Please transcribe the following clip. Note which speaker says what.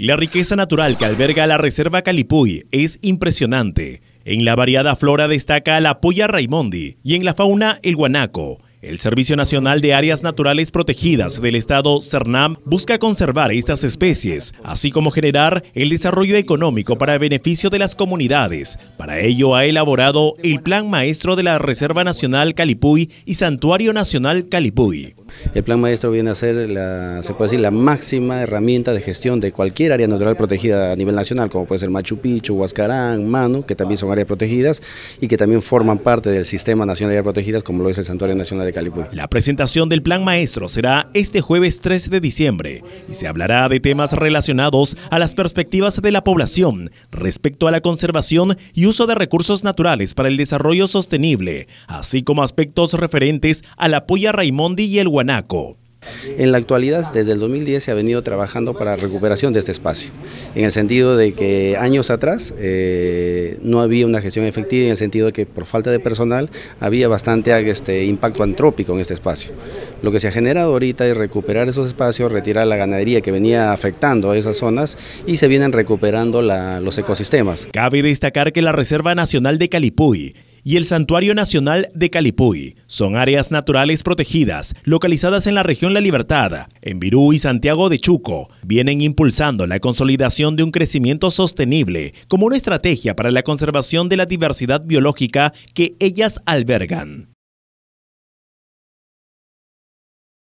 Speaker 1: La riqueza natural que alberga la Reserva Calipuy es impresionante. En la variada flora destaca la polla raimondi y en la fauna el guanaco. El Servicio Nacional de Áreas Naturales Protegidas del Estado, CERNAM, busca conservar estas especies, así como generar el desarrollo económico para beneficio de las comunidades. Para ello ha elaborado el Plan Maestro de la Reserva Nacional Calipuy y Santuario Nacional
Speaker 2: Calipuy. El plan maestro viene a ser la, se puede decir, la máxima herramienta de gestión de cualquier área natural protegida a nivel nacional, como puede ser Machu Picchu, Huascarán, Manu, que también son áreas protegidas y que también forman parte del Sistema Nacional de Áreas Protegidas, como lo es el Santuario Nacional de Calipú.
Speaker 1: La presentación del plan maestro será este jueves 3 de diciembre y se hablará de temas relacionados a las perspectivas de la población respecto a la conservación y uso de recursos naturales para el desarrollo sostenible, así como aspectos referentes al apoyo a Raimondi y el Guanajuato.
Speaker 2: En la actualidad, desde el 2010 se ha venido trabajando para la recuperación de este espacio, en el sentido de que años atrás eh, no había una gestión efectiva, en el sentido de que por falta de personal había bastante este, impacto antrópico en este espacio. Lo que se ha generado ahorita es recuperar esos espacios, retirar la ganadería que venía afectando a esas zonas y se vienen recuperando los ecosistemas.
Speaker 1: Cabe destacar que la Reserva Nacional de Calipuy y el Santuario Nacional de Calipuy. Son áreas naturales protegidas, localizadas en la región La Libertad, en Virú y Santiago de Chuco. Vienen impulsando la consolidación de un crecimiento sostenible como una estrategia para la conservación de la diversidad biológica que ellas albergan.